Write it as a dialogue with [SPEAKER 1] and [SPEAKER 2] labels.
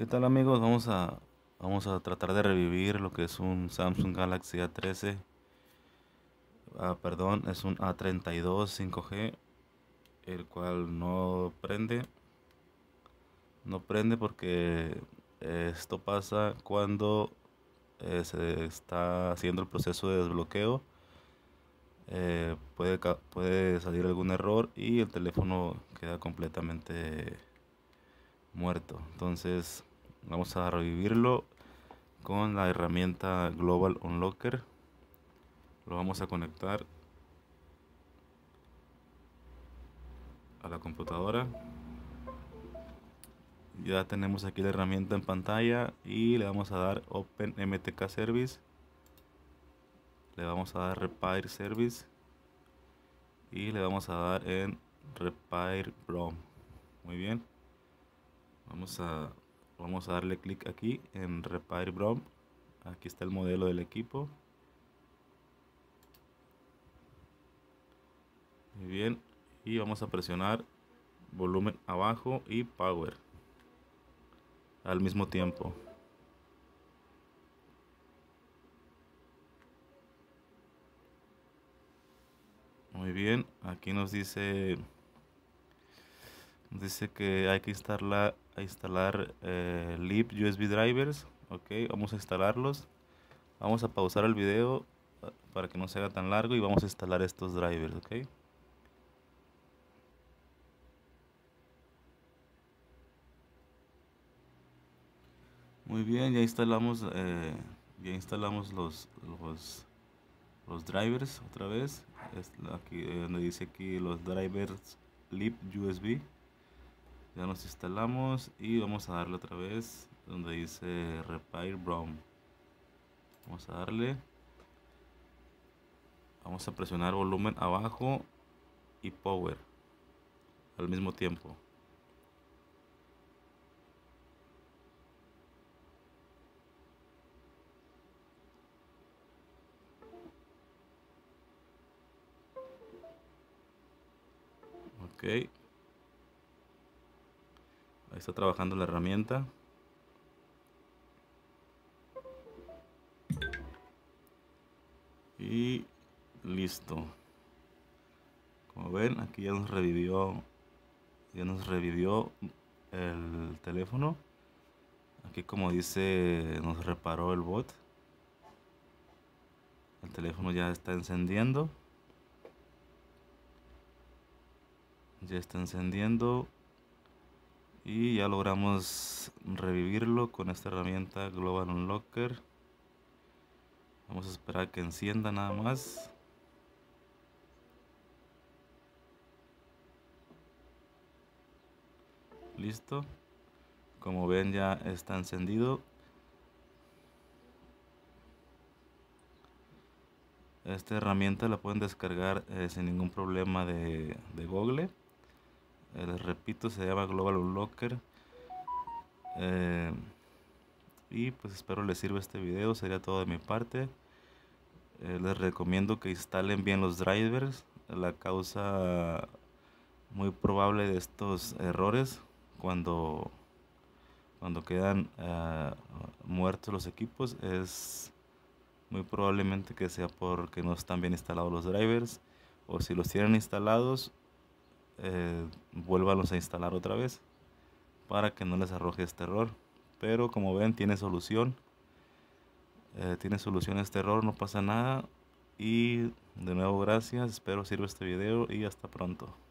[SPEAKER 1] ¿Qué tal amigos? Vamos a, vamos a tratar de revivir lo que es un Samsung Galaxy A13. Ah, perdón, es un A32 5G, el cual no prende. No prende porque esto pasa cuando eh, se está haciendo el proceso de desbloqueo. Eh, puede, puede salir algún error y el teléfono queda completamente muerto. Entonces vamos a revivirlo con la herramienta Global Unlocker lo vamos a conectar a la computadora ya tenemos aquí la herramienta en pantalla y le vamos a dar Open MTK Service le vamos a dar Repair Service y le vamos a dar en Repair ROM. muy bien vamos a vamos a darle clic aquí en Repair Brom. Aquí está el modelo del equipo. Muy bien. Y vamos a presionar volumen abajo y power al mismo tiempo. Muy bien, aquí nos dice dice que hay que instalar, instalar eh, USB drivers. Ok, vamos a instalarlos. Vamos a pausar el video ah, para que no sea haga tan largo y vamos a instalar estos drivers. Ok. Muy bien, ya instalamos, eh, ya instalamos los, los, drivers otra vez. Es aquí, eh, donde dice aquí los drivers lib USB ya nos instalamos y vamos a darle otra vez donde dice Repair Brom vamos a darle vamos a presionar volumen abajo y power al mismo tiempo Okay. Está trabajando la herramienta. Y listo. Como ven, aquí ya nos revivió ya nos revivió el teléfono. Aquí como dice, nos reparó el bot. El teléfono ya está encendiendo. Ya está encendiendo y ya logramos revivirlo con esta herramienta Global Unlocker vamos a esperar que encienda nada más listo como ven ya está encendido esta herramienta la pueden descargar eh, sin ningún problema de Google les repito, se llama Global Unlocker. Eh, y pues espero les sirva este video, sería todo de mi parte. Eh, les recomiendo que instalen bien los drivers. La causa muy probable de estos errores cuando, cuando quedan eh, muertos los equipos es muy probablemente que sea porque no están bien instalados los drivers o si los tienen instalados eh, a instalar otra vez para que no les arroje este error pero como ven tiene solución eh, tiene solución este error no pasa nada y de nuevo gracias espero sirva este video y hasta pronto